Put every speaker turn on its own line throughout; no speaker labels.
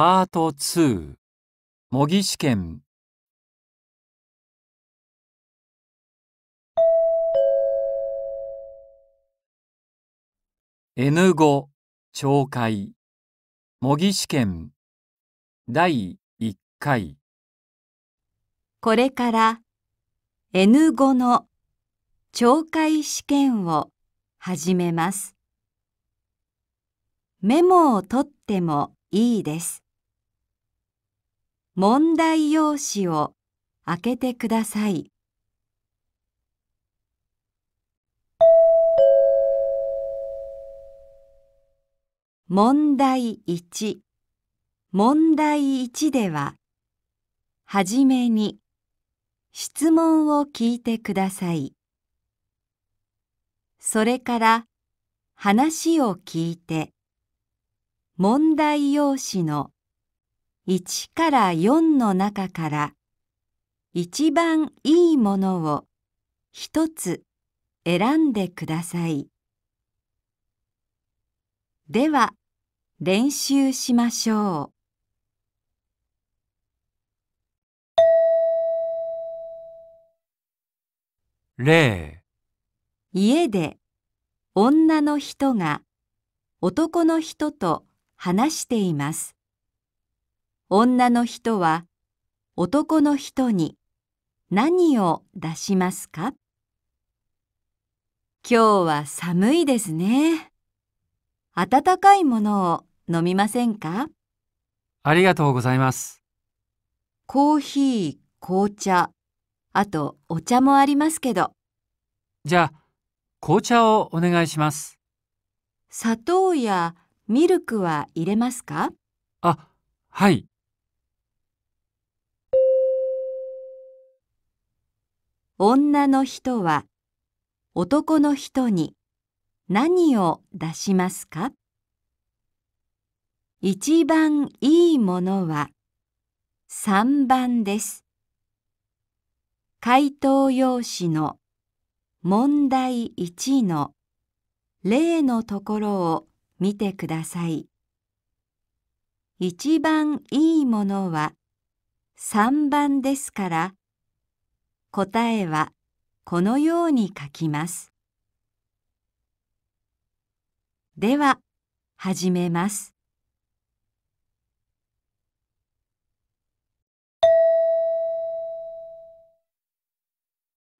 パート2模擬試験5懲戒模擬試験第1回
これから N5 の懲戒試験を始めます。メモを取ってもいいです。問題用紙を開けてください。問題1問題1では、はじめに質問を聞いてください。それから話を聞いて、問題用紙の1から4の中から一番いいものを一つ選んでください。では練習しましょう。例家で女の人が男の人と話しています。女の人は男の人に何を出しますか今日は寒いですね。温かいものを飲みませんか
ありがとうございます。
コーヒー、紅茶、あとお茶もありますけど。
じゃあ、紅茶をお願いします。
砂糖やミルクは入れますかあ、はい。女の人は男の人に何を出しますか一番いいものは3番です。回答用紙の問題1の例のところを見てください。一番いいものは3番ですから、答えはこのように書きます。では、始めます。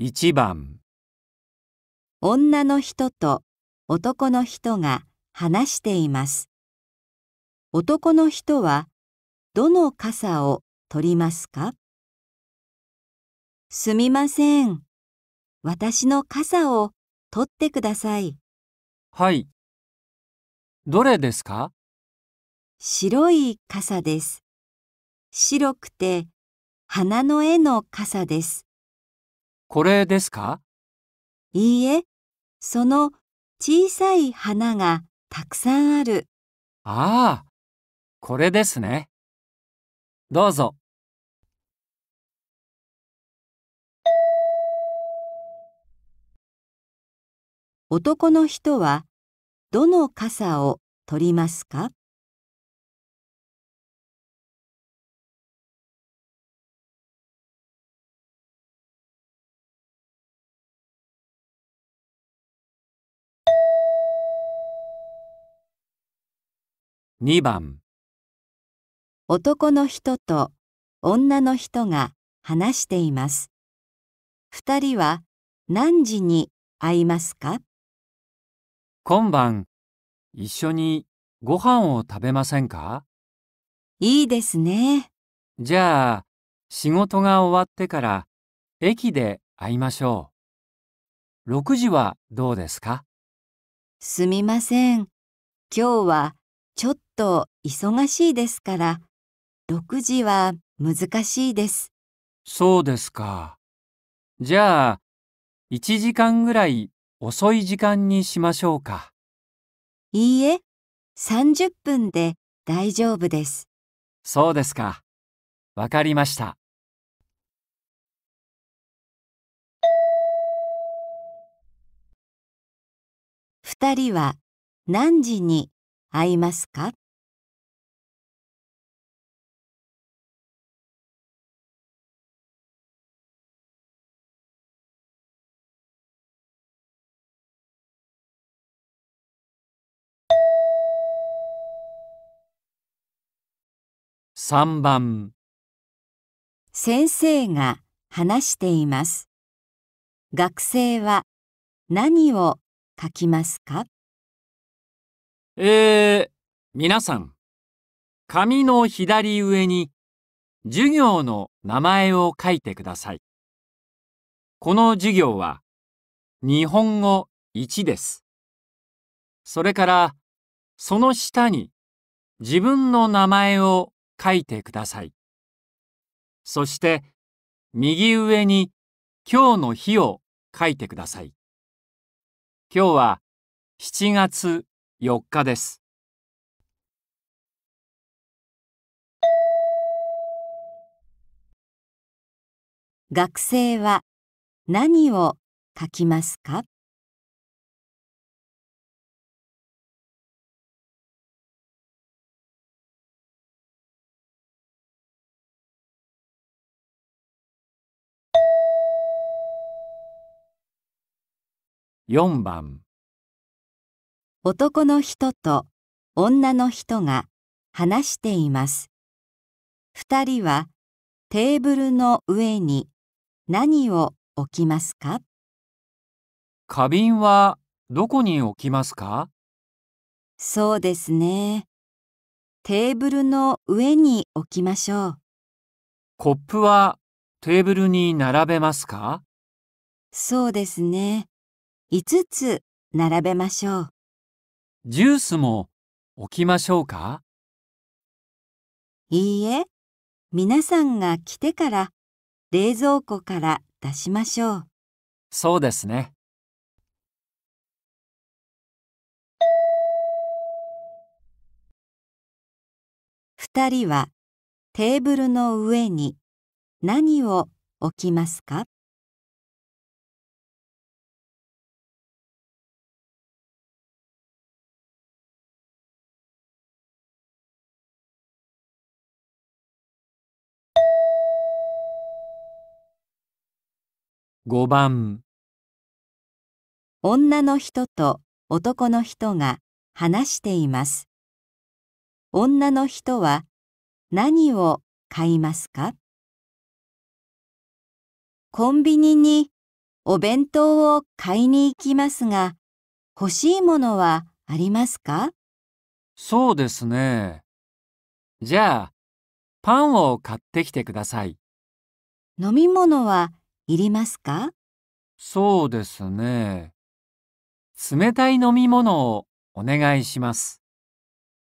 1番女の人と男の人が話しています。男の人はどの傘を取りますかすみません。私の傘を取ってください。はい。どれですか白い傘です。白くて花の絵の傘です。これですかいいえ、その小さい花がたくさんある。ああ、これですね。どうぞ。男の人はどの傘を取りますか2番男の人と女の人が話しています。二人は何時に会いますか今晩一緒にご飯を食べませんかい
いですね。じゃあ仕事が終わってから駅で会いましょう。6時はどうですか
す
みません。今日はちょっと忙しいですから、6時は難しいです。
そうですか。
じゃあ、1時間ぐらい遅い時間にしましょうか。いいえ、30分で大丈夫です。そうですか。わかりました。二人は何時に会いますか3番先生が話しています。学生は何を書きますかえー、皆さん、紙の左上に授業の名前を書いてください。この授業は日本語1です。それから、その下に自分の名前を書いてください。そして、右上に今日の日を書いてください。今日は7月4日です。学生は何を書きますか4番
男の人と女の人が話しています。2人はテーブルの上に何を
置きますか花瓶はどこに置きますかそうですね。テーブルの上に置きましょう。コップはテーブルに並べますかそうですね。5つ並べましょう。ジュースも置きましょうかいいえ、皆さんが来てから冷蔵庫から出しましょう。そうですね。2人はテーブルの上に何を置きますか5番女の人と男の人が話しています。女の人は何を買いますかコンビニにお弁当を買いに行きますが、欲しいものはありますかそうですね。じゃあ、パンを買ってきてください。飲み物はいりますかそうですね。冷たい飲み物をお願いします。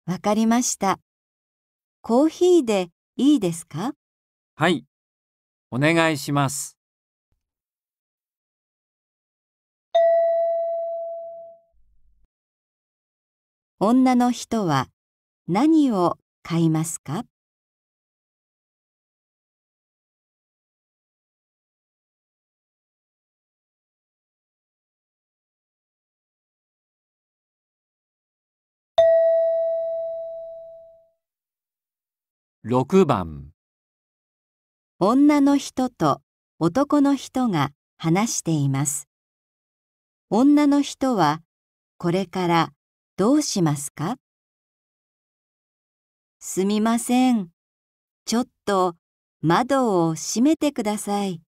わかりました。コーヒーでいいですかはい、お願いします。女の人は何を買いますか6番女の人と男の人が話しています女の人はこれからどうしますかすみませんちょっと窓を閉めてください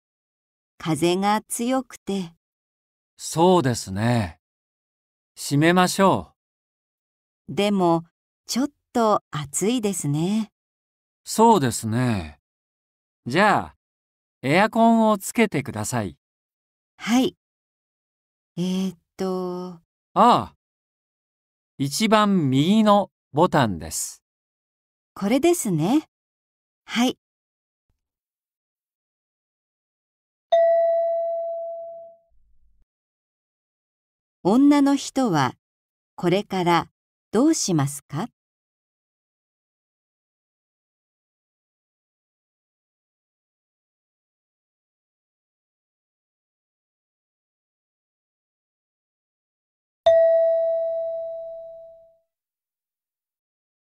風が強くてそうですね閉めましょうでもちょっと暑いですねそうですね。じゃあ、エアコンをつけてください。はい。えー、っと、ああ。一番右のボタンです。これですね。はい。女の人はこれからどうしますか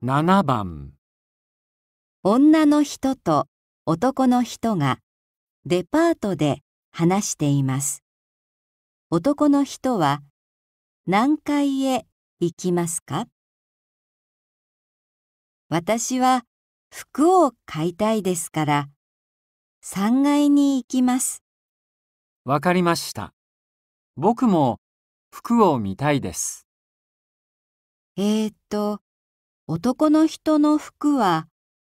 7番
女の人と男の人がデパートで話しています男の人は何階へ
行きますか私は服を買いたいですから3階に行きますわかりました僕も服を見たいですえー、っと男の人の服は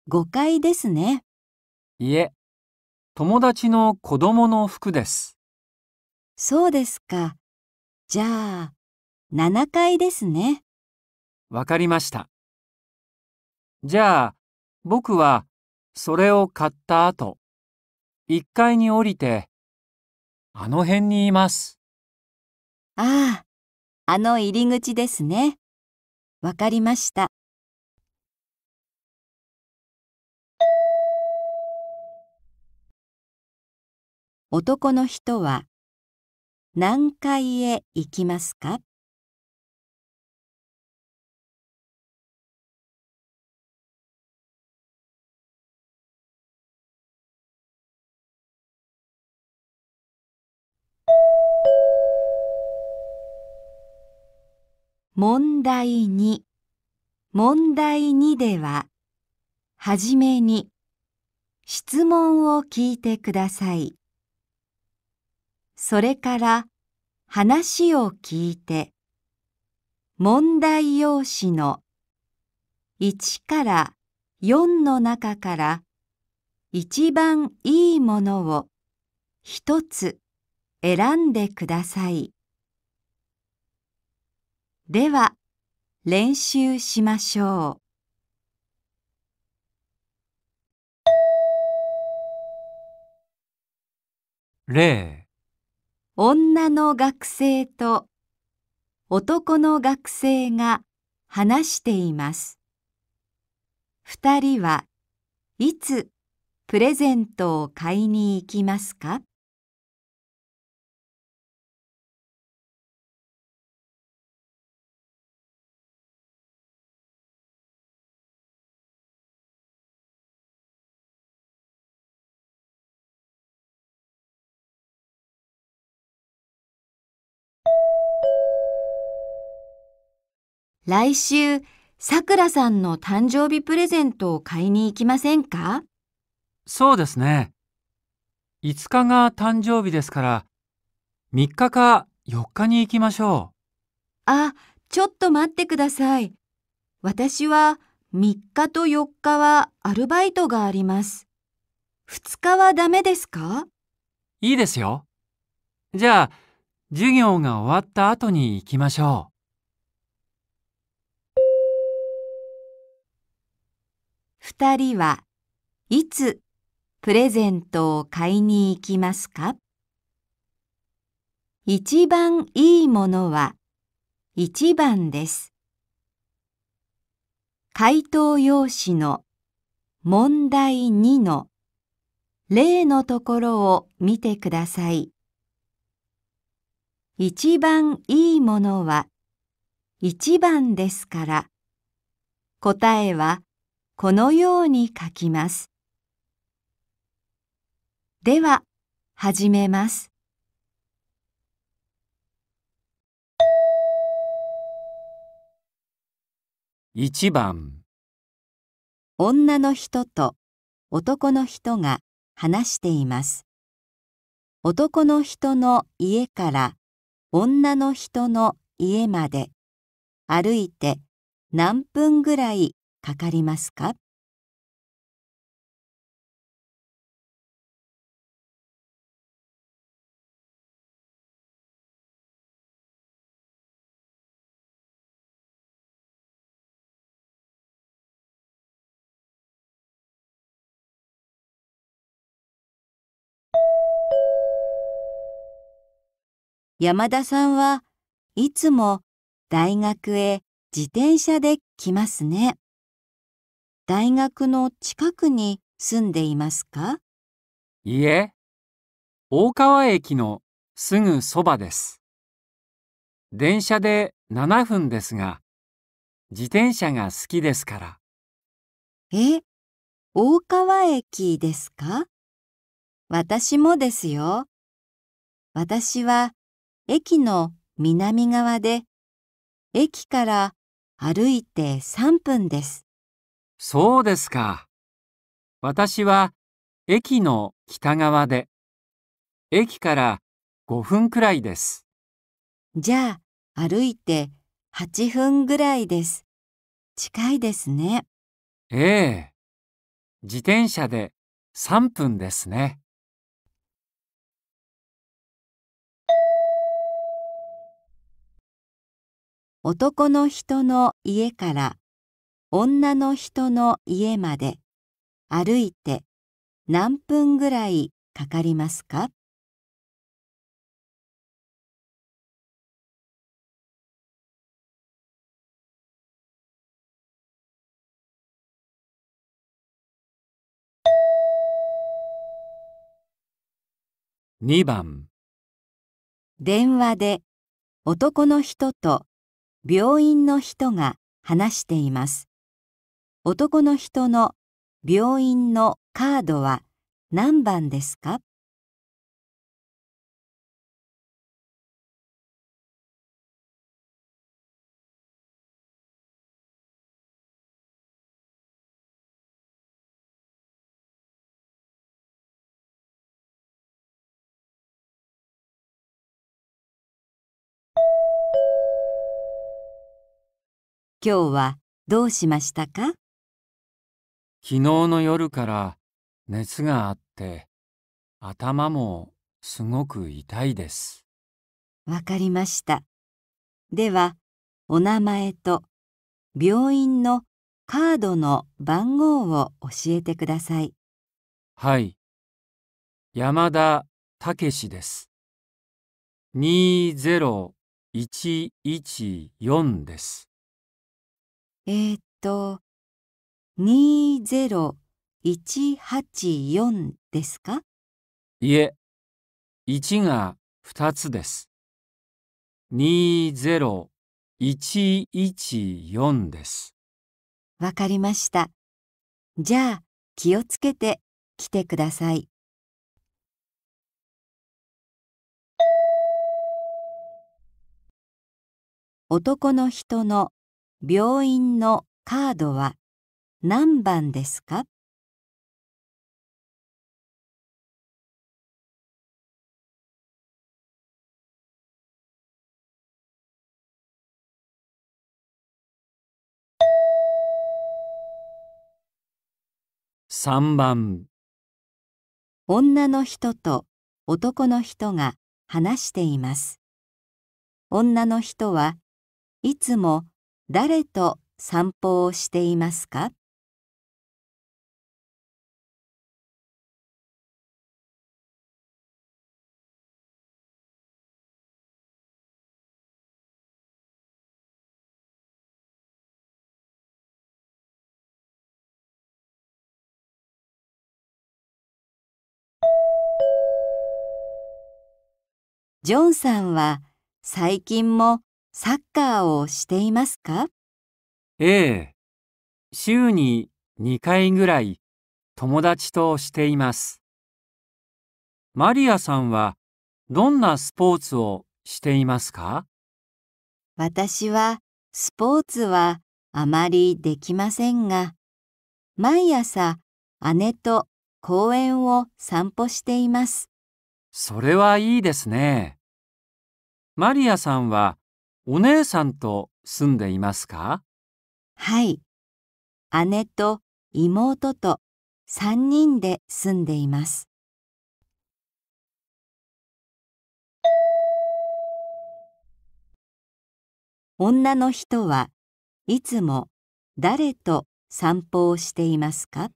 誤解ですね。
いえ、友達の子供の服です。
そうですか。じゃあ、7階ですね。わかりました。じゃあ、僕はそれを買った後、1階に降りて、あの辺にいます。ああ、あの入り口ですね。わかりました。男の人は何階へ行きますか
問題2問題2でははじめに質問を聞いてください。それから話を聞いて問題用紙の1から4の中から一番いいものを一つ選んでください。では練習しましょう。女の学生と男の学生が話しています。二人はいつプレゼントを買いに行きますか来週、さくらさんの誕生日プレゼントを買いに行きませんか
そうですね。5日が誕生日ですから、3日か4日に行きましょう。
あ、ちょっと待ってください。私は3日と4日はアルバイトがあります。2日はダメですか
いいですよ。じゃあ、授業が終わった後に行きましょう。
二人はいつプレゼントを買いに行きますか一番いいものは一番です。回答用紙の問題2の例のところを見てください。一番いいものは一番ですから答えはこのように書きます。では、始めます。
1番女の人と男の人が話しています。男の人の家から女の人の家まで歩いて何分ぐらいかかりますか山田さんはいつも大学へ自転車で来ますね。大学の近くに住んでいますか
いいえ、大川駅の
すぐそばです。電車で7分ですが、自転車が好きですから。え、大川駅ですか私もですよ。私は駅の南側で、駅から歩いて3分です。そうですか。私は駅の北側で、駅から5分くらいです。じゃあ、歩いて8分ぐらいです。近いですね。ええ。自転車で3分ですね。男の人の家から女の人の家まで歩いて何分ぐらいかかりますか2番電話で男の人と病院の人が話しています。男の人の病院のカードは何番ですか
今日はどうしましたか
昨日の夜から熱があって頭もすごく痛
いです。わかりました。では、お名前と病院のカードの番号を教えてくだ
さい。はい。山田しです。20114です。えー、っと、20184ですかいえ、1が2つです。20114です。わかりました。じゃあ、気をつけて来てください。男の人の病院のカードは何番ですか3番女の人と男の人が話しています女の人はいつも誰と散歩をしていますか
ジョンさんは最近もサッカーをしていますか
ええ、週に2回ぐらい友達としています。マリアさんはどん
なスポーツをしていますか
私はスポーツはあまりできませんが、毎朝姉と公園を散歩しています。
それはいいです
ね。マリアさんはお姉さんと住んでいますかはい。姉と妹と3人で住んでいます。女の人はいつも誰と散歩をしていますか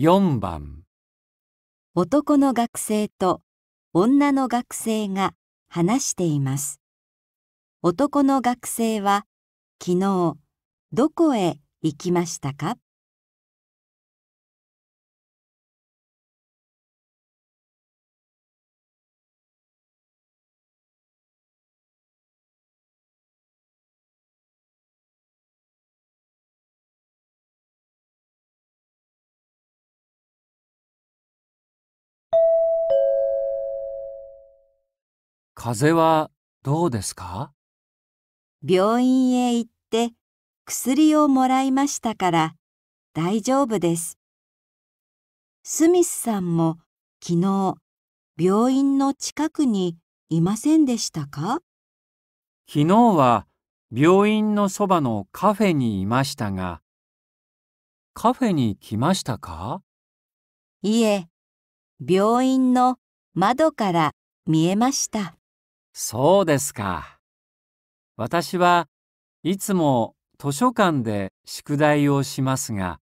4番男の学生と女の学生が話しています男の学生は昨日どこへ行きましたか風邪はどうですか病院へ行っ
て薬をもらいましたから大丈夫です。スミスさんも昨日病院の近くにいませんでしたか
昨日は病院のそ
ばのカフェにいましたが、カフェに来ましたかいえ、病院の窓から見えました。そうですか。私はいつ
も図書館で宿題をしますが、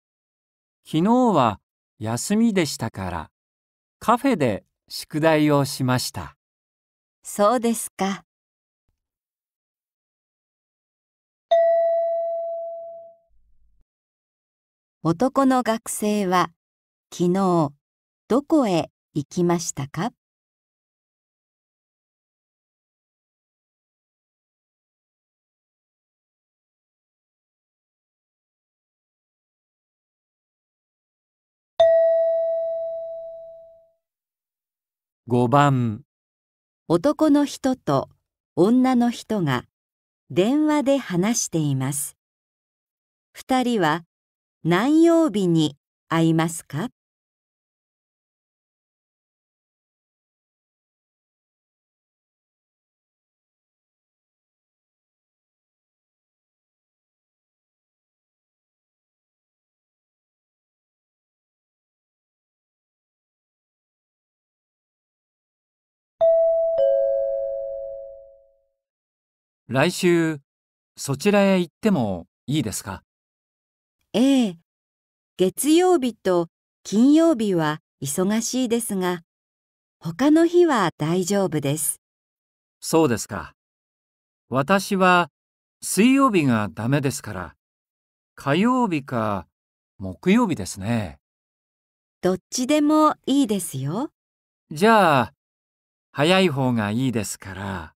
昨日は
休みでしたからカフェで宿題をしました。そうですか。男の学生は昨日どこへ行きましたか
5番男の人と女の人が電話で話しています。二人は何曜日に会いますか
来週、そちらへ行って
もいいですかええ。月曜日と金曜日は忙しいですが、他の日は大丈夫です。
そうですか。私は水曜日がダ
メですから、火曜日か木曜日ですね。どっちでもいいですよ。じゃあ、早い方がいいですから。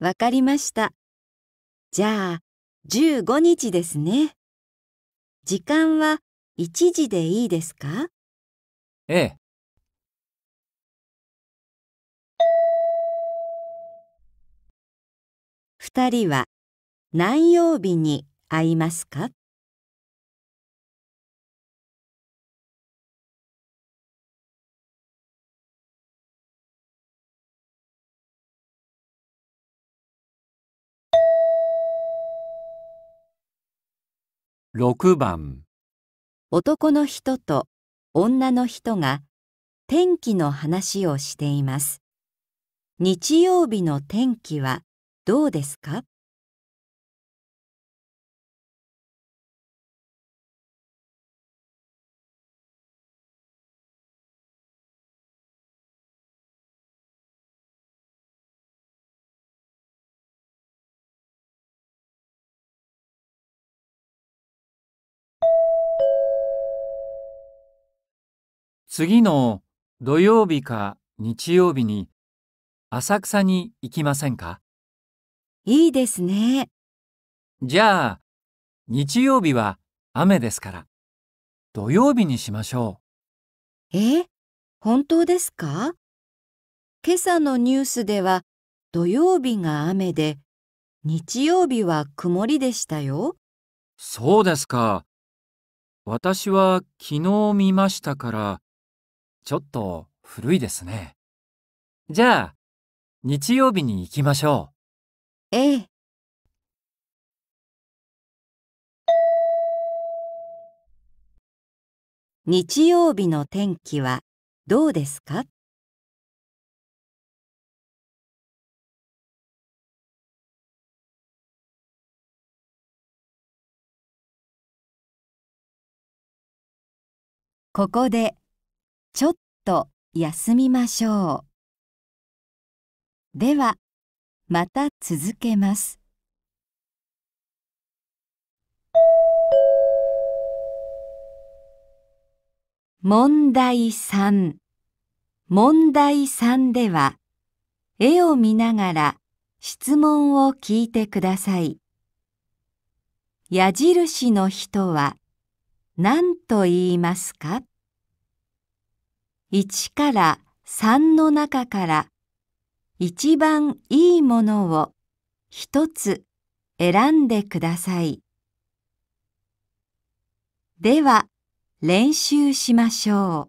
わかりました。じゃあ、15日ですね。時間は1時でいいですかええ。二人は何曜日に会いますか
6番男の人と女の人が天気の話をしています。日曜日の天気はどうですか
次の土曜日か日曜日に浅草に行きませんかいいですね。じゃあ、日曜日は雨ですから、土曜日にしましょう。え本当ですか今朝のニュ
ースでは土曜日が雨で、日曜日は曇りでしたよ。
そうですか。私は昨日見
ましたから、ちょっと古いですね。じゃあ、日曜日に行きましょう。ええ。日曜日の天気はどうですかここでちょっと休みましょ
う。では、また続けます。問題3問題3では絵を見ながら質問を聞いてください。矢印の人は何と言いますか1から3の中から一番いいものを一つ選んでください。では練習しましょう。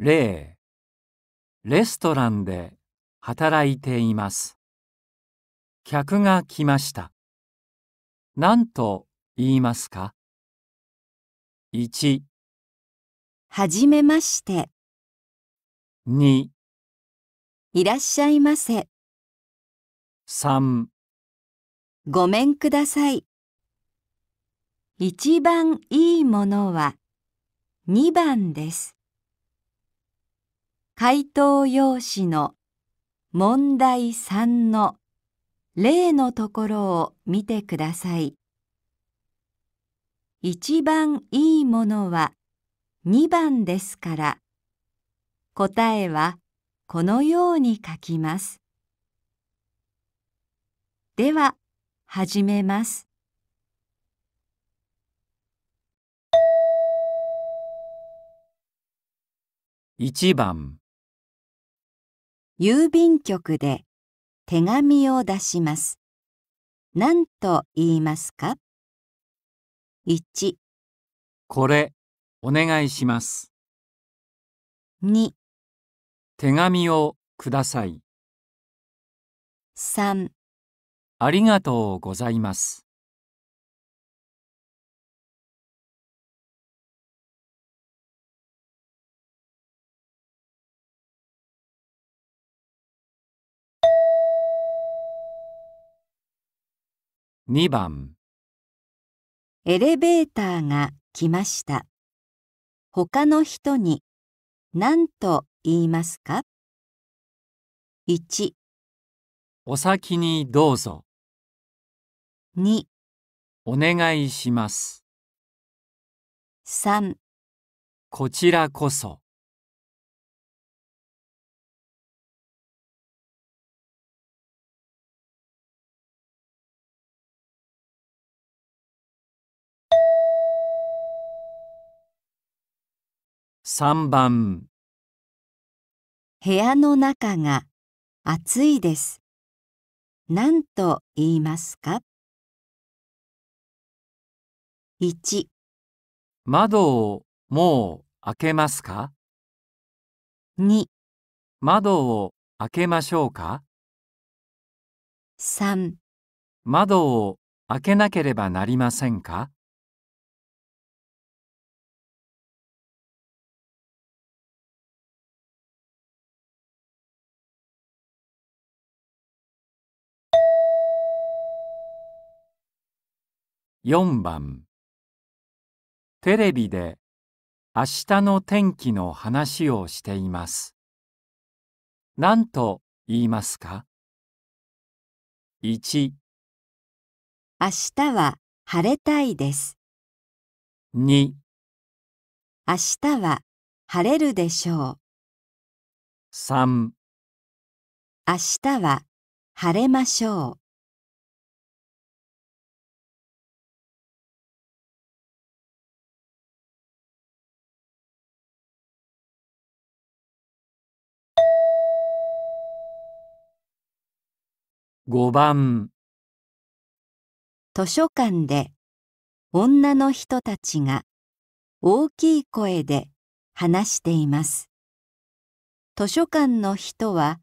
例レストランで働いています。客が来ました。なんと言いますか ?1、はじめまして、2、いらっしゃいませ、3、ごめ
んください。一番いいものは2番です。回答用紙の問題3の例のところを見てください。一番いいものは2番ですから答えはこのように書きます。では始めます。
一番郵便局で手紙を出します。何と言いますか1これお願いします2手紙をください3ありがとうございます2番エレベーターが来ました。他の人に何と言いますか ?1 お先にどうぞ2お願いします3こちらこそ3番部屋の中が暑いです。何と言いますか ?1 窓をもう開けますか ?2 窓を開けましょうか3窓を開けなければなりませんか4番テレビで明日の天気の話をしています。何と言いますか ?1 明日は晴れたいです。2明日は晴れるでしょう。3明日は晴れましょう。5番図書館で女の人たちが大きい声で話しています図書館の人は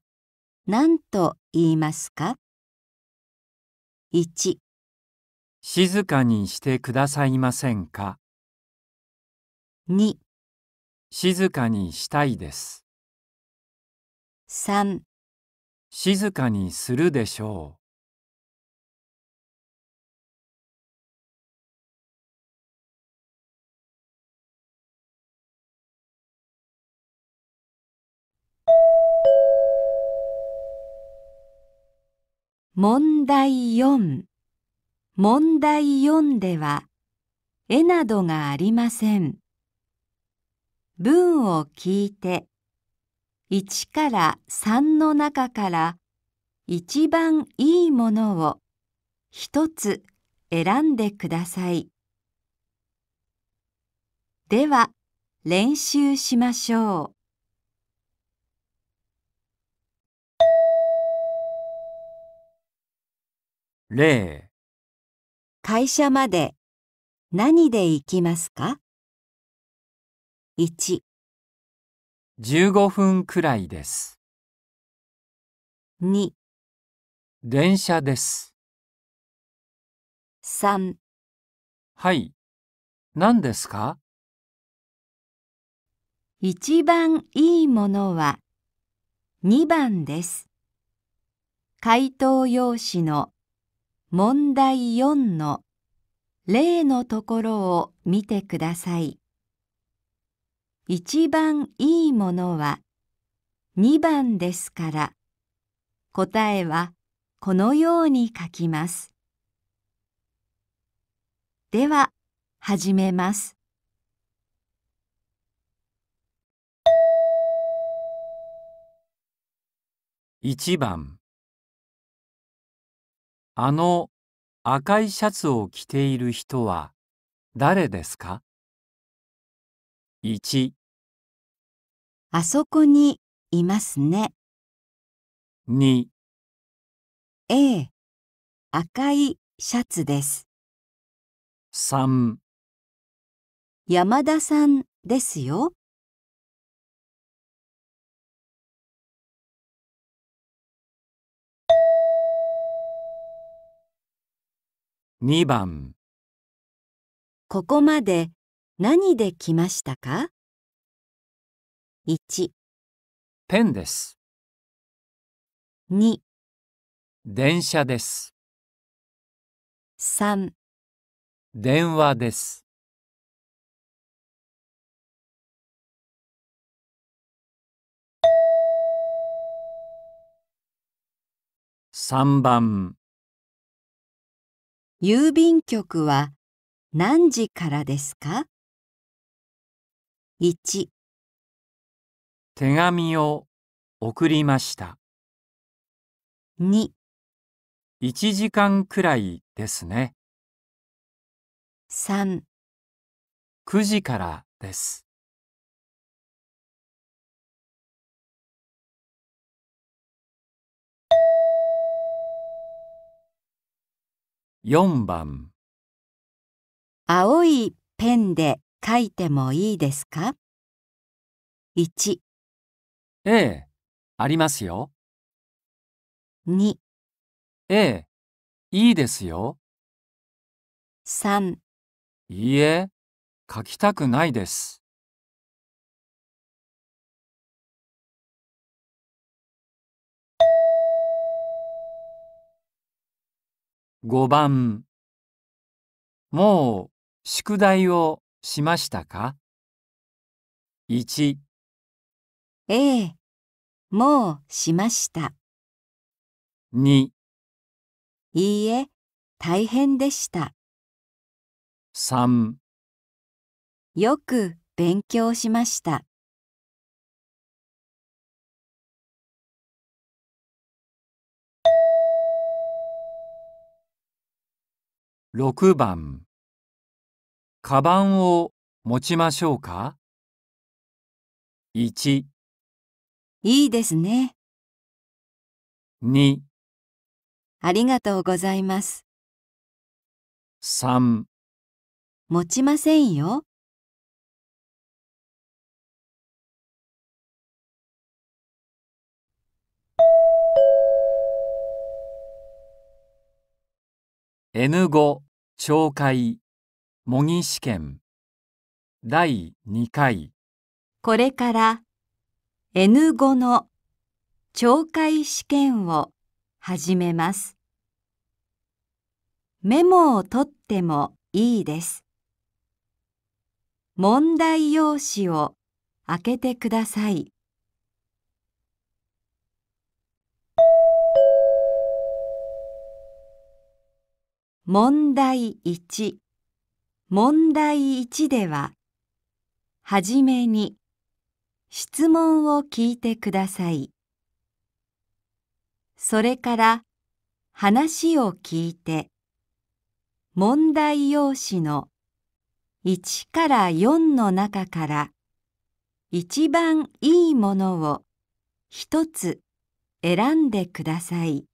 何と言いますか ?1 静かにしてくださいませんか2静かにしたいです3静かにするでしょう。
問題4問題4では「絵などがありません文を聞いて1から3の中から一番いいものを一つ選んでください。では練習しましょう。
例会社まで何で行きますか ?1 15分くらいです。2電車です。3はい、何ですか
一番いいものは2番です。回答用紙の問題4の例のところを見てください。一番いいものは2番ですから答えはこのように書きます。では始めます。
1番あの赤いシャツを着ている人は誰ですか1あそこにいますね。2 a 赤いシャツです。3山田さんですよ。2番ここまで何で来ましたか ?1、ペンです。2、電車です。3電話です。3番、郵便局は何時からですか1手紙を送りました2 1時間くらいですね3 9時からです4番青いペンで書いてもいいですか ?1、ええ、ありますよ。2、ええ、いいですよ。3、いいえ、書きたくないです。5番もう宿題をしましたか ?1、ええ、もうしました。2、いいえ、大変でした。3、よく勉強しました。6番カバンを持ちましょうか ?1、いいですね。2、ありがとうございます。3、持ちませんよ。N5、
懲戒。模擬試験第2
回これから N5 の懲戒試験を始めます。メモを取ってもいいです。問題用紙を開けてください。問題1問題1では、はじめに質問を聞いてください。それから話を聞いて、問題用紙の1から4の中から一番いいものを一つ選んでください。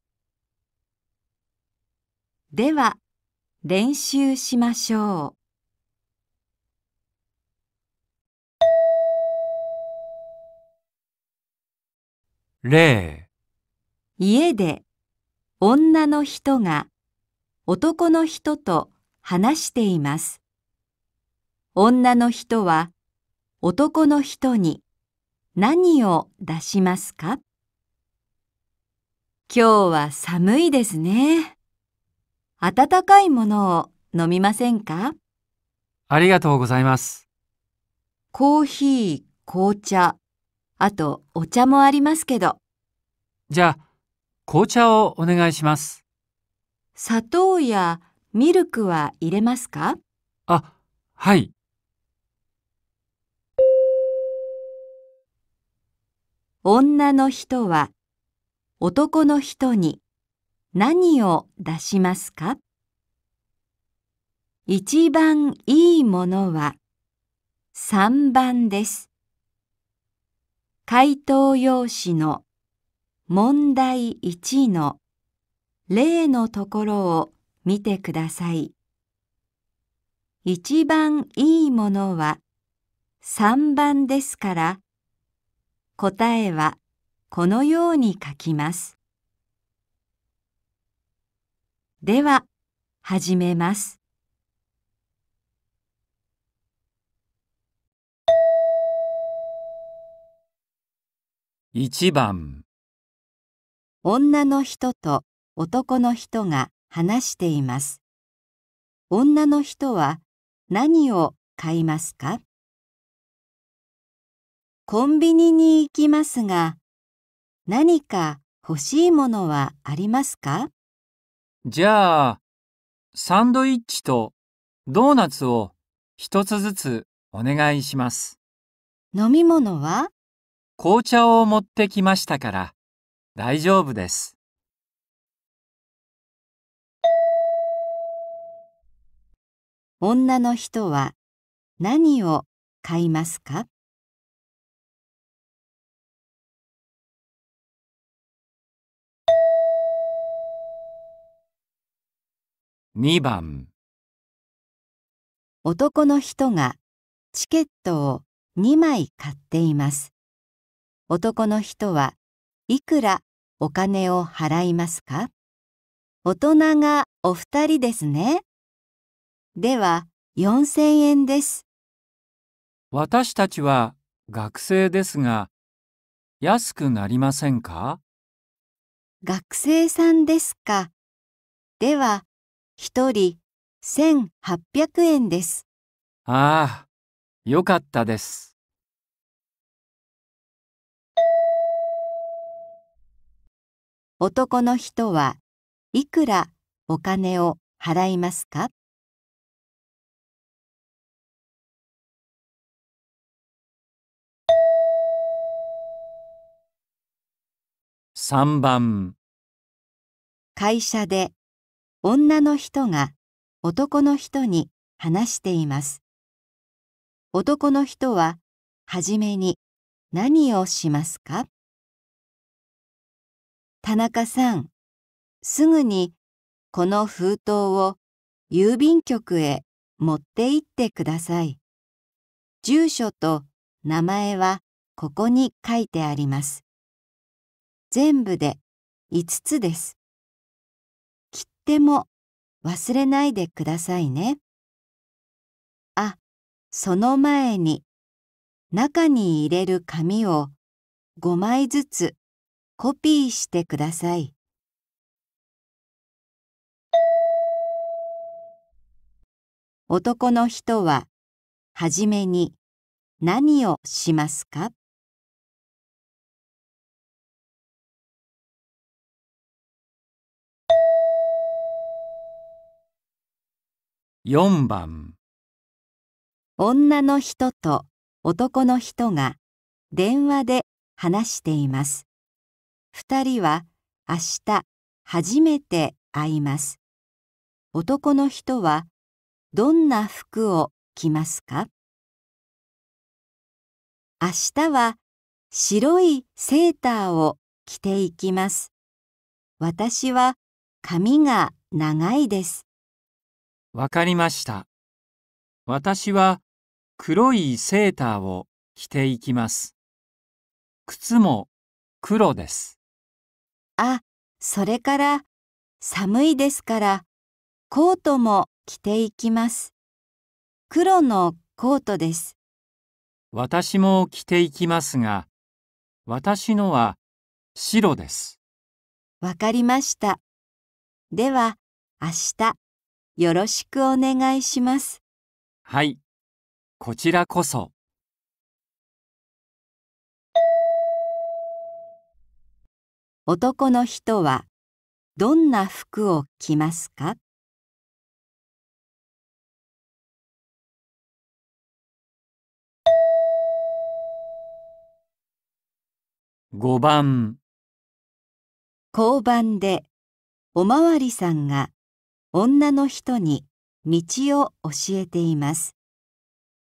では練習しましょう。
例
家で女の人が男の人と話しています。女の人は男の人に何を出しますか今日は寒いですね。暖かいものを飲みませんか
ありがとうございます。
コーヒー、紅茶、あとお茶もありますけど。じゃあ、紅茶をお願いします。砂糖やミルクは入れますかあ、はい。女の人は男の人に何を出しますか一番いいものは3番です。回答用紙の問題1の例のところを見てください。一番いいものは3番ですから答えはこのように書きます。では始めます。
1番女の人と男の人が話しています。女の人は何を買いますかコンビニに行きますが、何か欲しいものはありますかじゃあ、サ
ンドイッチとドーナツを一つずつお願いします。
飲み物は紅茶を持ってきましたから大丈夫です。女の人は何を買いますか2番男の人がチケットを
2枚買っています。男の人はいくらお金を払いますか大人がお二人ですね。
では4000円です。私たちは学生ですが、安くなりませんか学生さんですか。では、一人1800円です。ああ、よかったです。男の人はいくらお金を払いますか3番会社で女の人が男の人に話しています。男の人は初めに何をしますか田中さん、すぐにこの封筒を
郵便局へ持って行ってください。住所と名前はここに書いてあります。全部
で5つです。切手も忘れないでくださいね。あ、その前に中に入れる紙を5枚ずつコピーしてください。男の人は、はじめに何をしますか4番女の人と男
の人が電話で話しています。二人は明日初めて会います。男の人
はどんな服を着ますか明日は白いセーターを着ていきます。私は髪が長いです。わかりました。私は黒いセーターを着ていきます。靴も黒です。あ、それから寒いですからコートも着ていきます。黒のコートです。私も着ていきますが、私のは白です。わかりました。では、明日、よろしくお願いします。はい、こちらこそ。男の人はどんな服を着ますか5番交番でおまわりさんが女の人に道を教えています。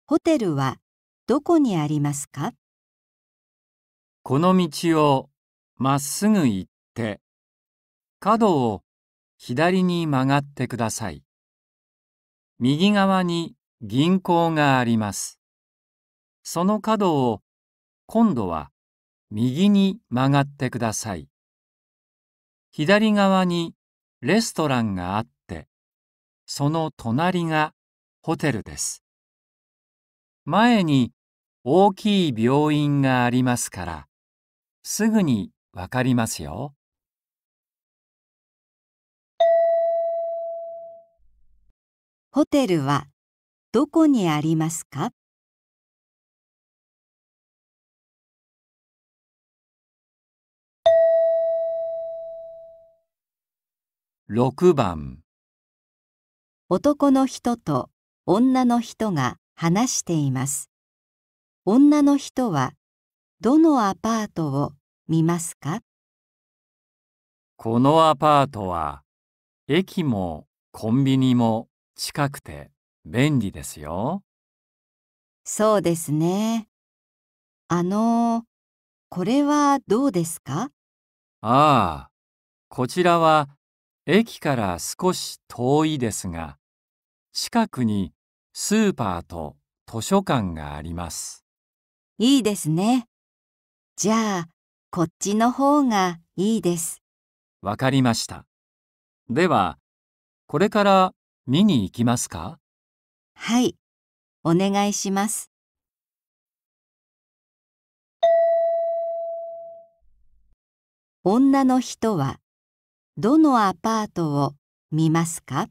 ホテルはどこにありますかこの道をまっすぐ行って、角を左に曲がってください。右側に銀行があります。その角を今度は右に曲がってください。左側にレストランがあって、その隣がホテルです。前に大
きい病院がありますから、すぐにわかりますよ。
ホテルはどこにありますか6番
男の人と女の人が話しています。女の人はどのアパートを見ますか
このアパートは駅もコンビニも近くて便利ですよ。そうですね。あの、これはどうですかあ
あ、こちらは駅から少し遠いですが、
近くにスーパーと図書館があります。いいですね。じゃあ、こっちの方がいいです。わかりました。では、これから見に行きますかはい、お願いします。女の人はどのアパートを見ますか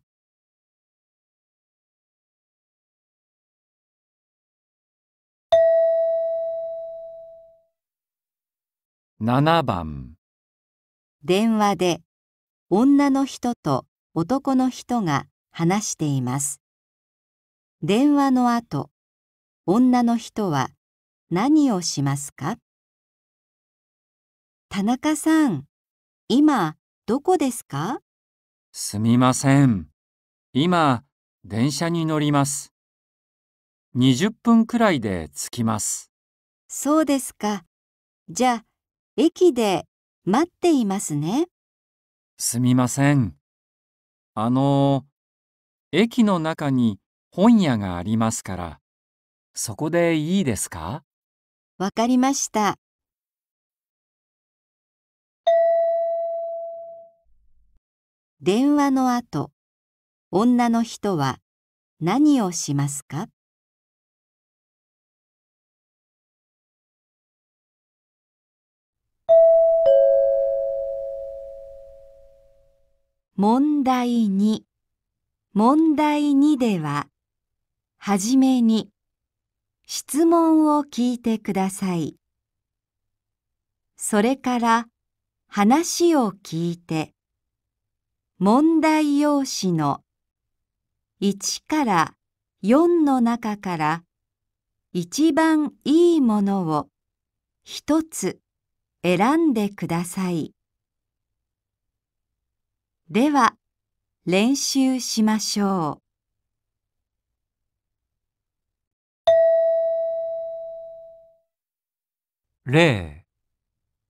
7番電話で女の人と男の人が話しています電話の後女の人は
何をしますか田中さん今どこですかすみません今
電車に乗ります20分くらいで着きます
そうですかじゃあ駅で待っていますね。すみません。あの、駅の中に本屋がありますから、そこでいいですかわかりました。電話の後、女の人は何をしますか
問題2問題2では、はじめに質問を聞いてください。それから話を聞いて、問題用紙の1から4の中から一番いいものを一つ選んでください。では、練習しましょう。例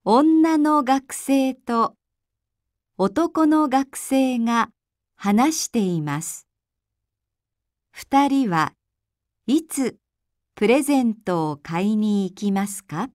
女の学生と男の学生が話しています。二人はいつプレゼントを買い
に行きますか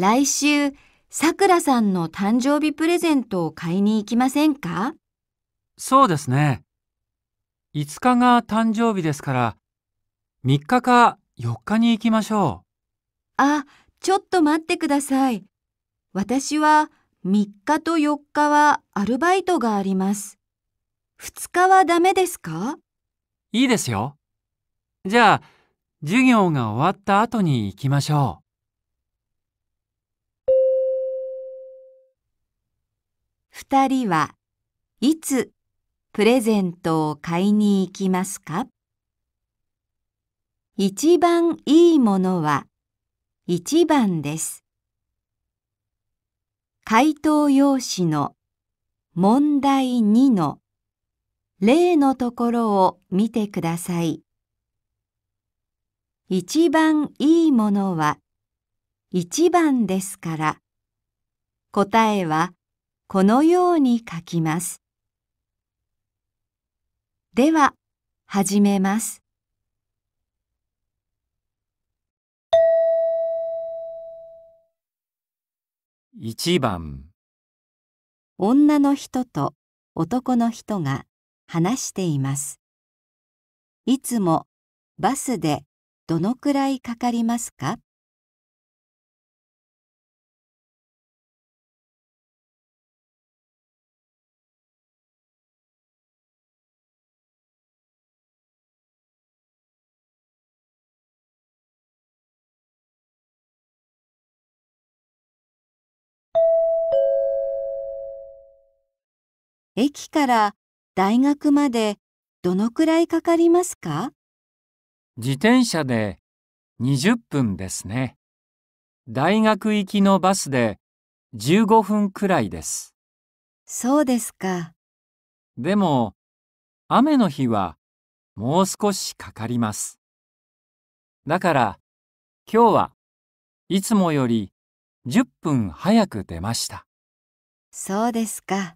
来週、さくらさんの誕生日プレゼントを買いに行きませんかそうですね。
5日が誕生日ですから、3日か4日に行きまし
ょう。あ、ちょっと待ってください。私は3日と4日はアルバイトがあります。2日はダメですか
いいですよ。じゃあ、授業が終わった後に行きましょう。
二人はいつプレゼントを買いに行きますか一番いいものは一番です。回答用紙の問題2の例のところを見てください。一番いいものは一番ですから答えはこのように書きます。では、始めます。
1番
女の人と男の人が話しています。いつもバスでどのくらいかかりますか駅から大学までどのくらいかかりますか
自転車で20
分ですね。大学行きのバスで15分くらいです。そうですか。でも、雨の日はもう少しかかります。だから、今日はいつもより10分早く出ました。そうですか。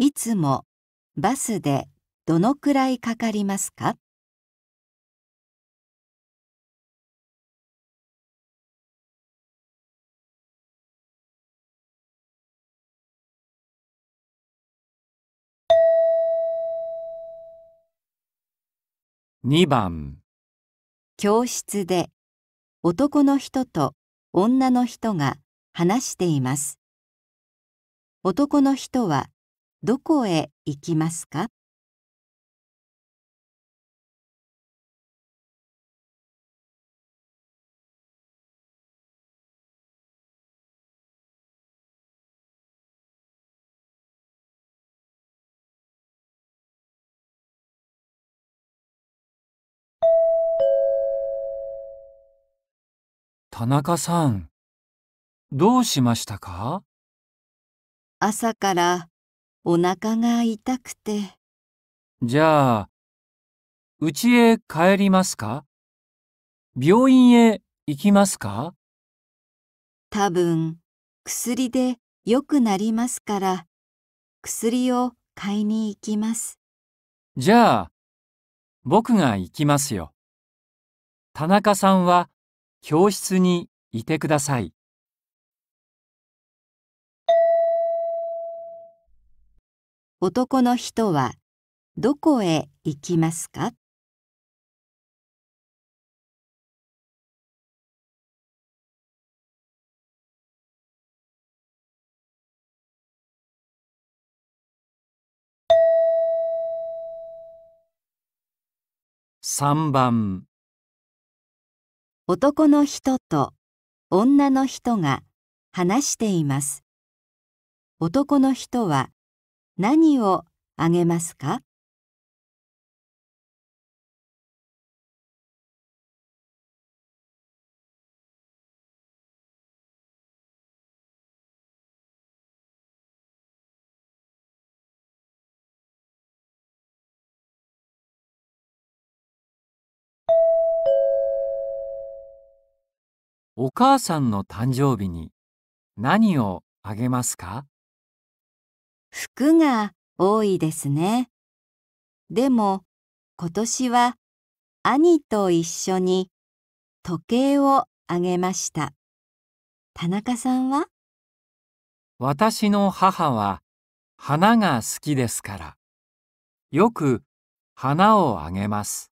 いつもバスでどのくらいかかりますか2番教室で男の人と女の人が話しています男の人はどこへ行きますか田中さん、どうしましたか朝からお腹が痛くて。じゃあ、うちへ帰りますか病院へ行きますか多分、薬で良くなりますから、薬を買いに行きます。じゃあ、僕が行きますよ。田中さんは教室にいてください。男の人はどこへ行きますか3番男の人と女の人が話しています男の人は何をあげますかお母さんの誕生日に何をあげますか服が多いですね。でも今年は兄と一緒に時計をあげました。田中さんは私の母は花が好きですから、よく花をあげます。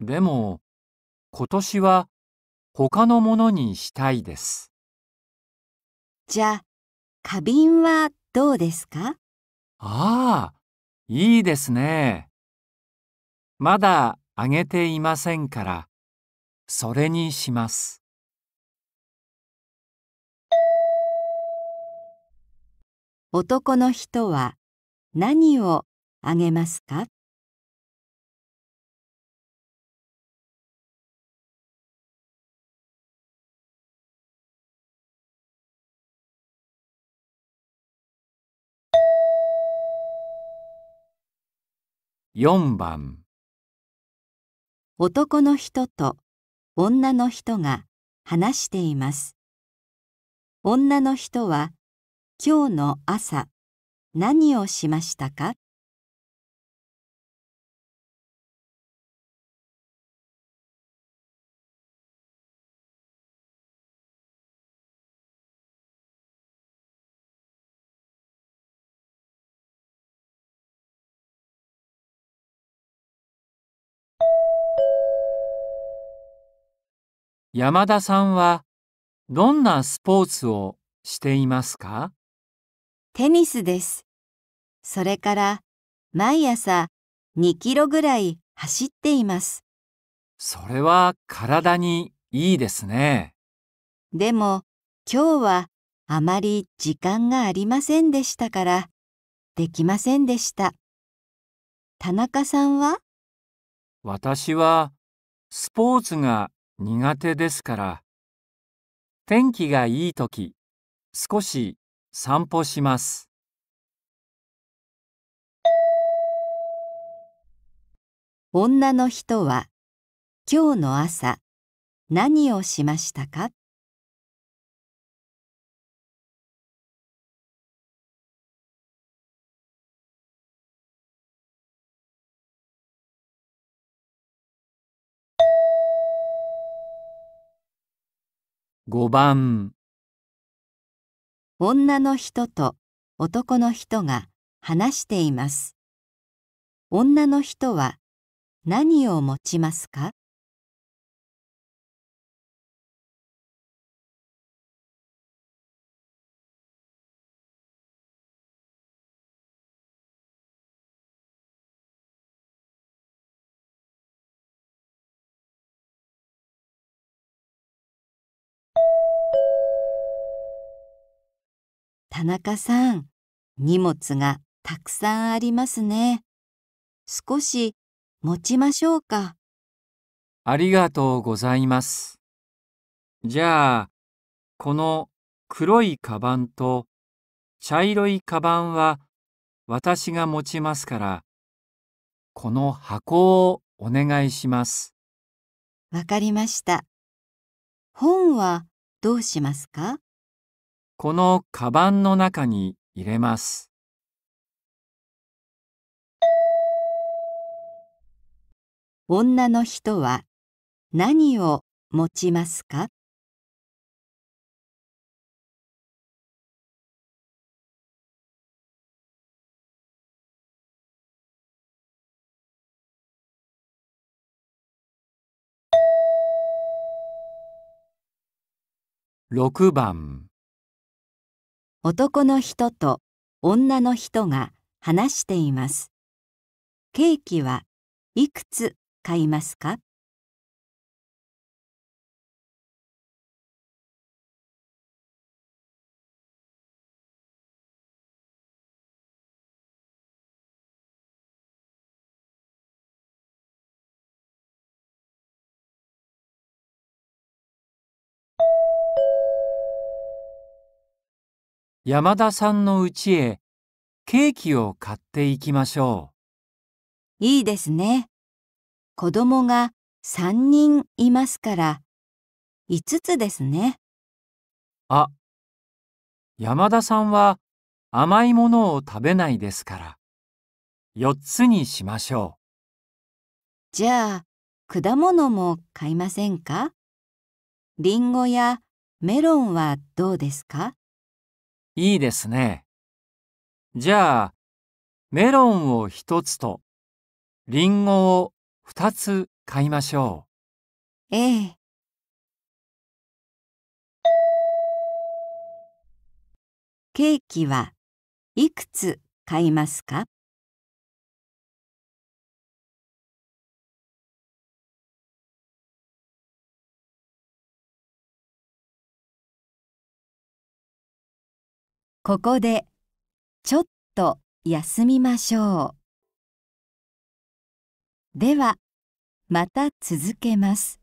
でも今年は他のものにしたいです。じゃあ、花
瓶はどうですか
ああ、いいですね。
まだあげていませんから、それにします。男の人は何をあげますか4番男の人と女の人が話しています女の人は今日の朝何をしましたか山田さんはどんなスポーツをしていますかテニスです。それから毎朝2
キロぐらい走っています。
それは体にい
いですね。でも今日はあまり時間がありませんでしたからできませんでした。田中
さんは
私はスポーツが苦手で
すから。天気がいいとき、少し散歩します。女の人は今日の朝何をしましたか5番女の人と男の人が話しています。女の人は何を持ちますか田中
さん、荷物がたくさんありますね。少し持ちましょうか。
ありがとうございます。じゃあ、この黒いカバンと茶色いカバンは私が持ちますから、この箱をお願いします。わかりました。本はどうしますかこのカバンの中に入れます。女の人は何を持ちますか6番男の人と女の人が話しています。ケーキはいくつ買いますか山田さんの家へケーキを買っていきましょう。いいですね。子供が3人いますから5つですね。あ、山田さんは甘いものを食べないですから4つにしましょう。じゃあ果物も買いませんかりんごやメロンはどうですかいいですね。じゃあ、メロンを一つと、リンゴを二つ買いましょう。ええ。ケーキはいくつ買いますかここでちょっと休みましょ
う。ではまた続けます。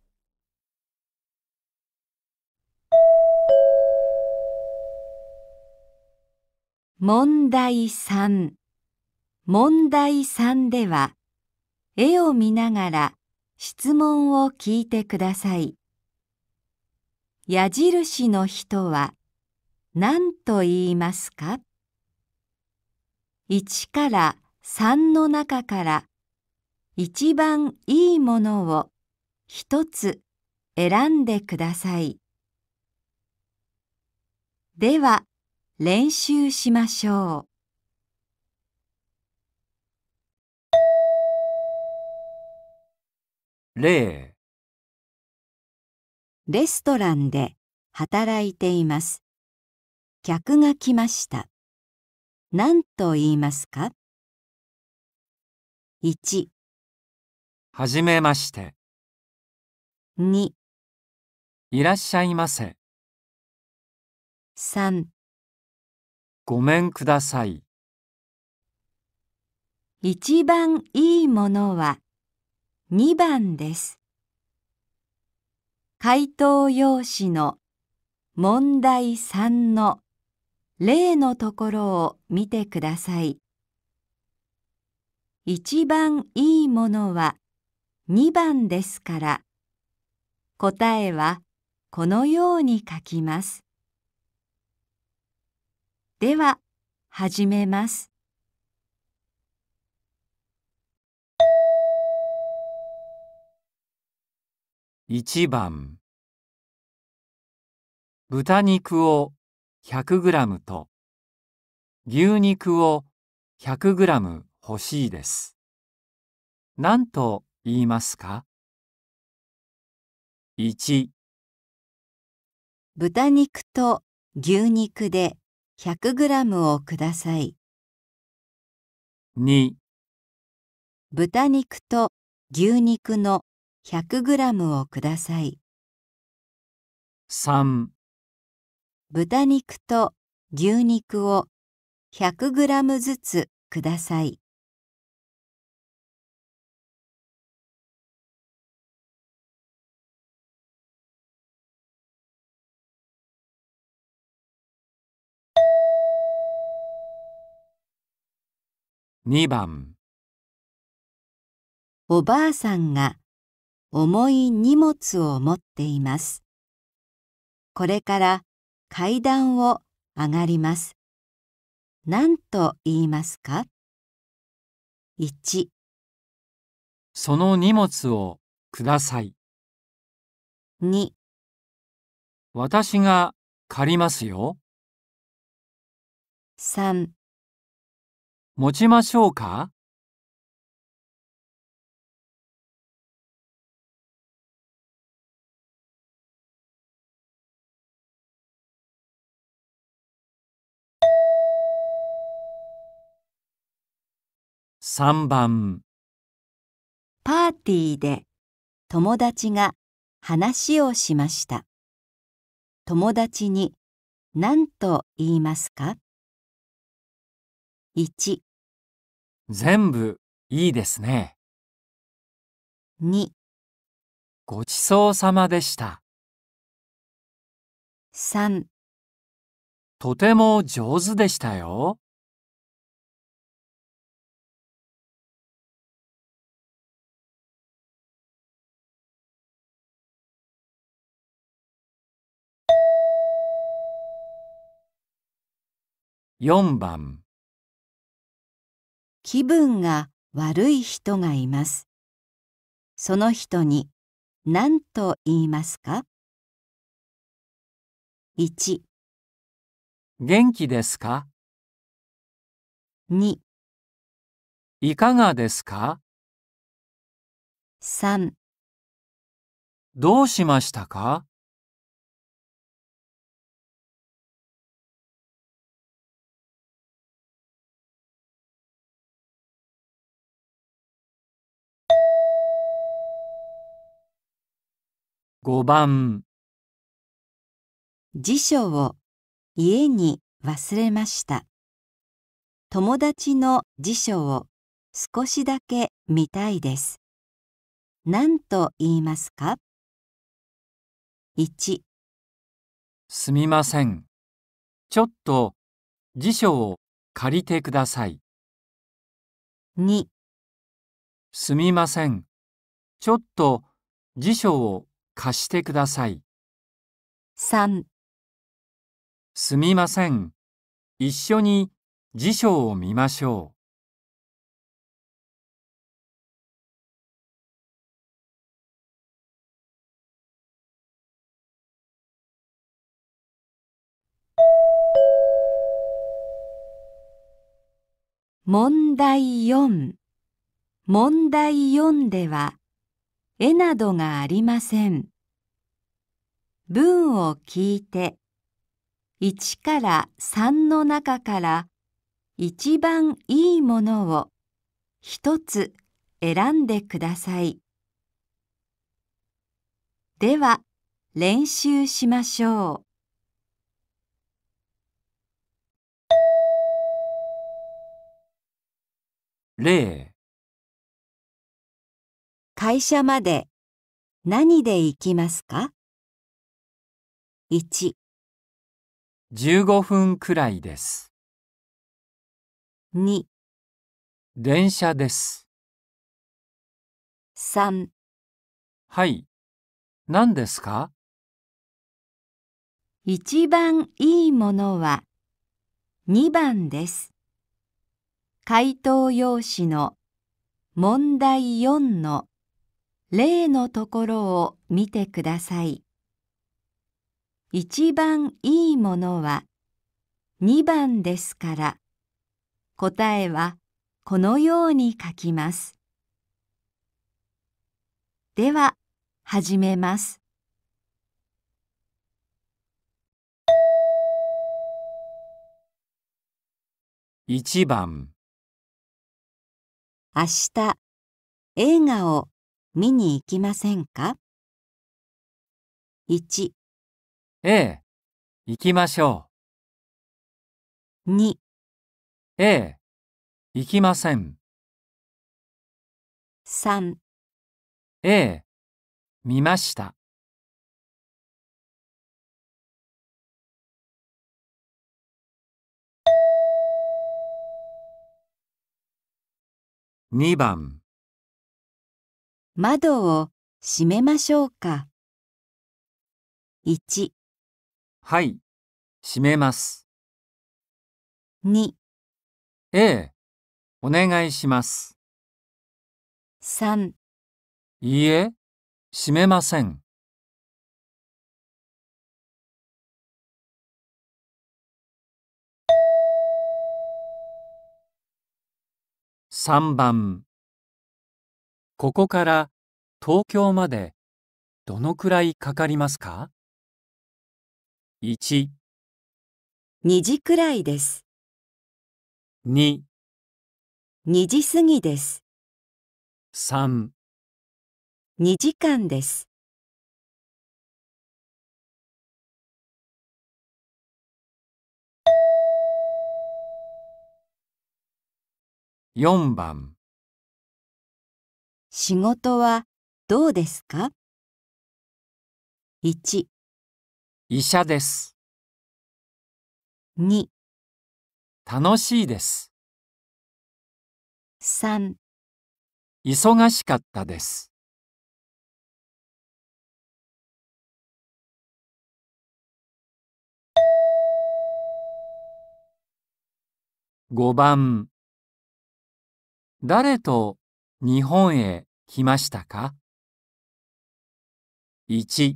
問題3問題3では絵を見ながら質問を聞いてください。矢印の人は何と言いますか ?1 から3の中から一番いいものを一つ選んでください。では練習しましょ
う。例レストランで働いています。客が来ました。何と言いますか ?1、はじめまして。2、いらっしゃいませ。3、ごめんください。
一番いいものは2番です。回答用紙の問題3の例のところを見てください。一番いいものは2番ですから、答えはこのように書きます。では、始めます。
1番豚肉を 100g と牛肉を 100g 欲しいです。何と言いますか ?1 豚肉と牛肉で 100g をください。2豚肉と牛肉の 100g をください。3豚肉と牛肉を1 0 0ムずつください。2番おばあさんが重い荷物を持っています。これから階段を上がります。何と言いますか ?1 その荷物をください。2私が借りますよ。3持ちましょうか3番パーティーで友達が話をしました友達に何と言いますか ?1 全部いいですね2ごちそうさまでした3とても上手でしたよ。4番気分が悪い人がいます。その人に何と言いますか ?1 元気ですか ?2 いかがですか ?3 どうしましたか5番辞書を家に忘れました友達の辞書を少しだけ見たいです何と言いますか1すみませんちょっと辞書を借りてください2すみませんちょっと辞書を貸してください。3すみません。一緒に辞書を見ましょう。
問題4問題4では絵などがありません。文を聞いて1から3の中から一番いいものを一つ選んでください。では練習しましょ
う。例会社まで何で行きますか ?1、15分くらいです。2、電車です。3、はい。何ですか
一番いいものは2番です。回答用紙の問題4の例のところを見てください。一番いいものは2番ですから答えはこのように書きます。では始めます。
1番明日映画を見に行きませんか ?1、ええ、行きましょ2、う。ええ、行きません。3、ええ、見ました。2番窓を閉めましょうか。1、はい、閉めます。2、ええ、お願いします。3、いいえ、閉めません。3番ここから東京までどのくらいかかりますか ?1、2時くらいです。2、2時過ぎです。3。2時間です。4番仕事はどうですか ?1 医者です。2楽しいです。3忙しかったです。5番誰と日本へ来ましたか ?1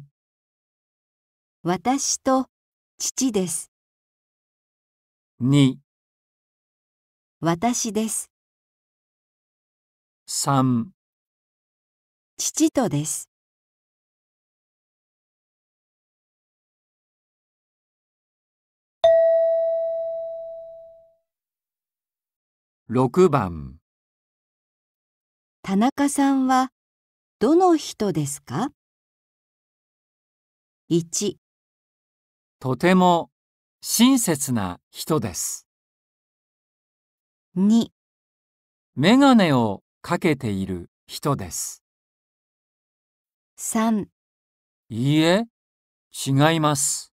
私と父です。2私です。3父とです。6番田中さんはどの人ですか ?1 とても親切な人です。2メガネをかけている人です。3いいえ、違います。